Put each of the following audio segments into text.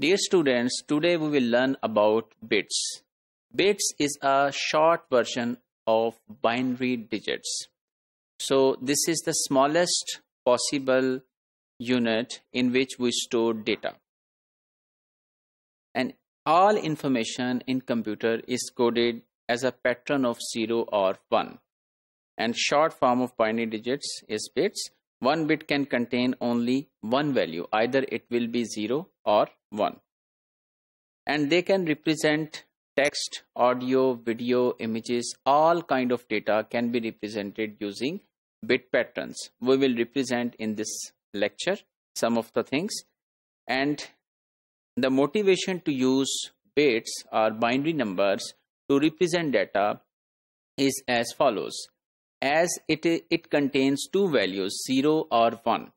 Dear students, today we will learn about bits. Bits is a short version of binary digits. So this is the smallest possible unit in which we store data. And all information in computer is coded as a pattern of 0 or 1. And short form of binary digits is bits. One bit can contain only one value. Either it will be 0 or 1. And they can represent text, audio, video, images, all kind of data can be represented using bit patterns. We will represent in this lecture some of the things. And the motivation to use bits or binary numbers to represent data is as follows. As it, it contains two values 0 or 1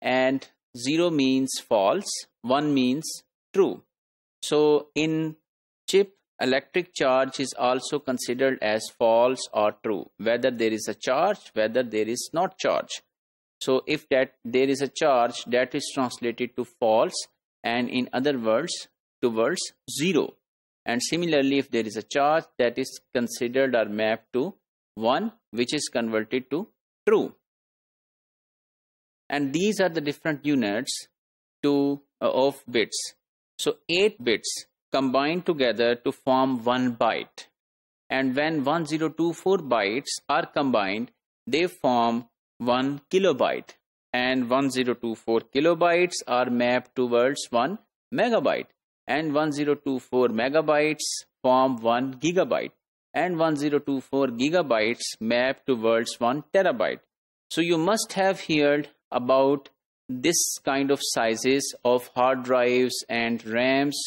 and 0 means false, 1 means true. So in chip, electric charge is also considered as false or true, whether there is a charge, whether there is not charge. So if that there is a charge, that is translated to false and in other words, towards 0. And similarly, if there is a charge, that is considered or mapped to 1, which is converted to true and these are the different units to uh, of bits so 8 bits combined together to form 1 byte and when 1024 bytes are combined they form 1 kilobyte and 1024 kilobytes are mapped towards 1 megabyte and 1024 megabytes form 1 gigabyte and 1024 gigabytes map towards 1 terabyte. So you must have heard about this kind of sizes of hard drives and RAMs.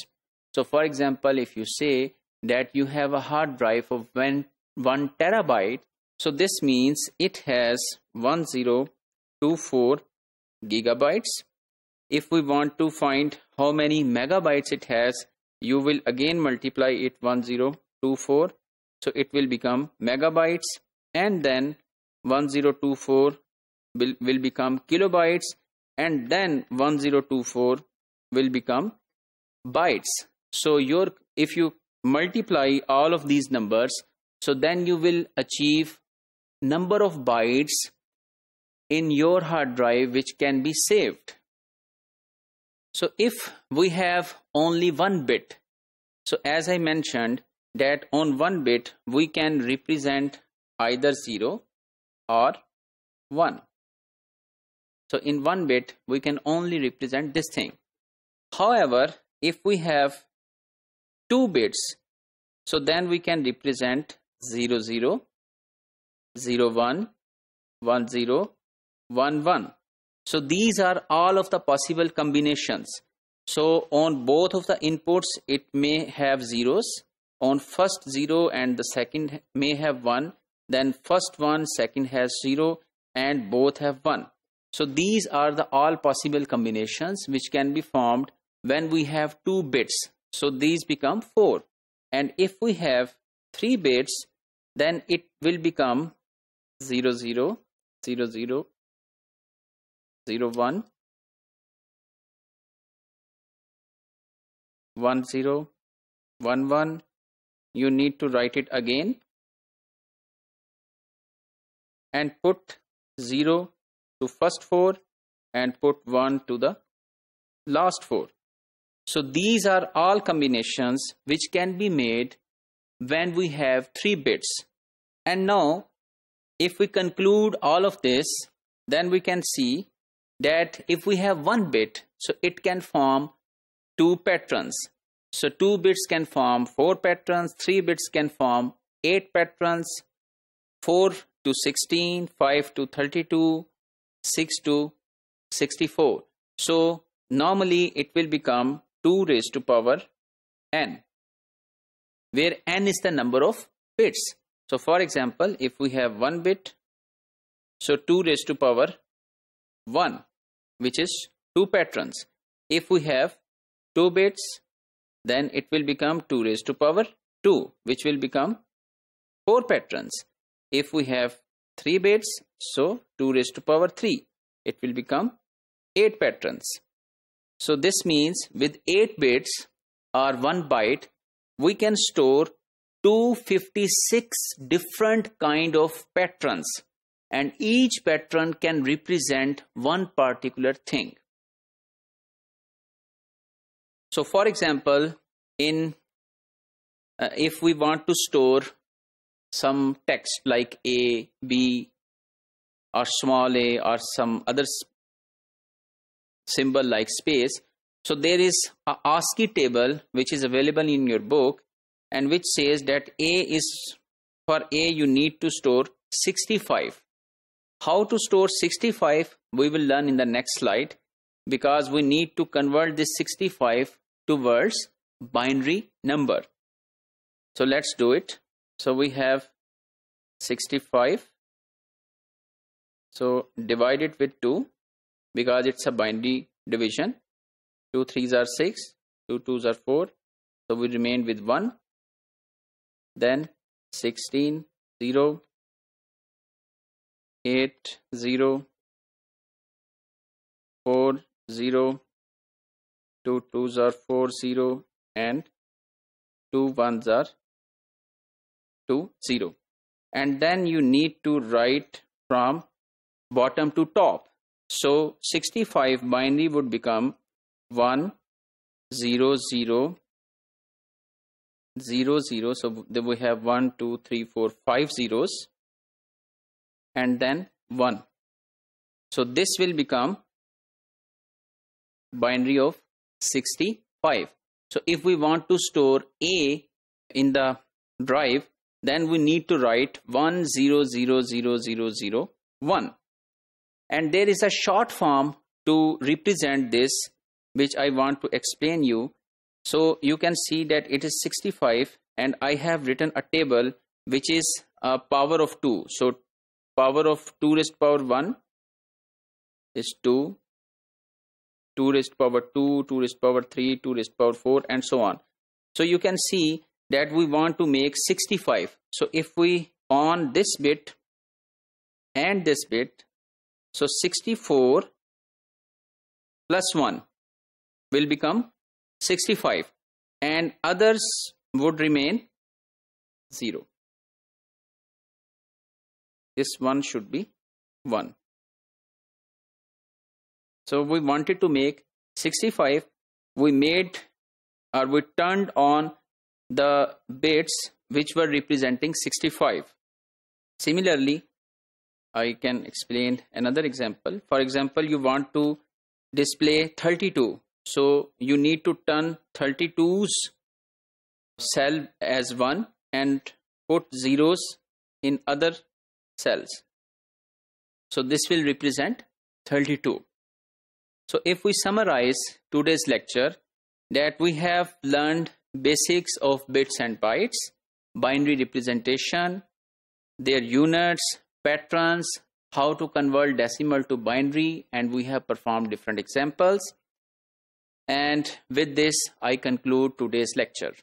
So for example, if you say that you have a hard drive of one, one terabyte, so this means it has 1024 gigabytes. If we want to find how many megabytes it has, you will again multiply it 1024. So it will become megabytes and then 1024 will, will become kilobytes and then 1024 will become bytes. So your if you multiply all of these numbers, so then you will achieve number of bytes in your hard drive which can be saved. So if we have only one bit, so as I mentioned that on one bit we can represent either 0 or 1. So in one bit, we can only represent this thing. However, if we have two bits, so then we can represent 00, 0, 01, 10, 11. So these are all of the possible combinations. So on both of the inputs, it may have zeros. On first zero and the second may have one. Then first one, second has zero and both have one. So these are the all possible combinations which can be formed when we have two bits. So these become four. And if we have three bits, then it will become 0, 0, 0, 0, 0, 1, 1, 0, 1, 1. You need to write it again and put 0 to first 4 and put 1 to the last 4. So these are all combinations which can be made when we have 3 bits. And now if we conclude all of this then we can see that if we have 1 bit so it can form 2 patterns. So 2 bits can form 4 patterns, 3 bits can form 8 patterns, 4 to 16, 5 to 32, 6 to 64. So normally it will become 2 raised to power n where n is the number of bits. So for example if we have 1 bit so 2 raised to power 1 which is 2 patterns. If we have 2 bits then it will become 2 raised to power 2 which will become 4 patterns. If we have 3 bits, so 2 raised to power 3 it will become 8 patterns so this means with 8 bits or 1 byte we can store 256 different kind of patterns and each pattern can represent one particular thing so for example in uh, if we want to store some text like A, B, or small a, or some other symbol like space. So there is a ASCII table which is available in your book and which says that A is for A you need to store 65. How to store 65 we will learn in the next slide because we need to convert this 65 towards binary number. So let's do it. So we have 65. So divide it with 2 because it's a binary division. 2 3s are 6, 2 2s are 4. So we remain with 1. Then 16, 0, 8, 0, 4, 0, 2 2s are 4, 0 and 2 1s are to 0 and then you need to write from bottom to top so 65 binary would become 1 0 0 0 0 so then we have 1 2 3 4 5 zeros and then 1 so this will become binary of 65 so if we want to store a in the drive then we need to write 1000001. And there is a short form to represent this, which I want to explain you. So you can see that it is 65 and I have written a table which is a power of 2. So power of 2 raised power 1 is 2, 2 raised power 2, 2 raised power 3, 2 raised power 4 and so on. So you can see that we want to make 65 so if we on this bit and this bit so 64 plus 1 will become 65 and others would remain 0 this one should be 1 so we wanted to make 65 we made or we turned on the bits which were representing 65. Similarly, I can explain another example. For example, you want to display 32. So you need to turn 32's cell as 1 and put zeros in other cells. So this will represent 32. So if we summarize today's lecture that we have learned basics of bits and bytes, binary representation, their units, patterns, how to convert decimal to binary, and we have performed different examples. And with this, I conclude today's lecture.